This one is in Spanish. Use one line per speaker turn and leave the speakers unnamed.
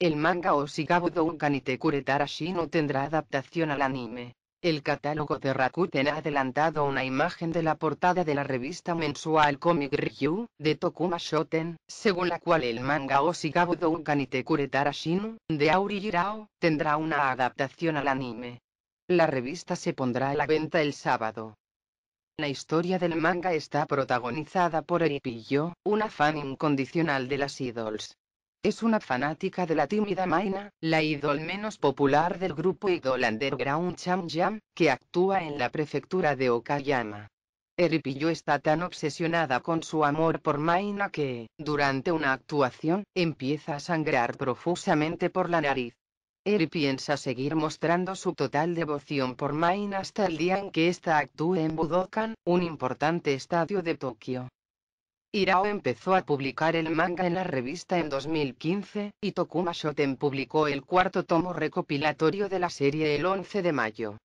El manga Oshigabu Doukan y tendrá adaptación al anime. El catálogo de Rakuten ha adelantado una imagen de la portada de la revista mensual Comic Review, de Tokuma Shoten, según la cual el manga Oshigabu Doukan y de Auri Girao, tendrá una adaptación al anime. La revista se pondrá a la venta el sábado. La historia del manga está protagonizada por Eripillo, una fan incondicional de las Idols. Es una fanática de la tímida Maina, la ídol menos popular del grupo idol underground Cham Jam, que actúa en la prefectura de Okayama. Eripillo está tan obsesionada con su amor por Maina que, durante una actuación, empieza a sangrar profusamente por la nariz. Eri piensa seguir mostrando su total devoción por Maina hasta el día en que esta actúe en Budokan, un importante estadio de Tokio. Hirao empezó a publicar el manga en la revista en 2015, y Tokuma Shoten publicó el cuarto tomo recopilatorio de la serie el 11 de mayo.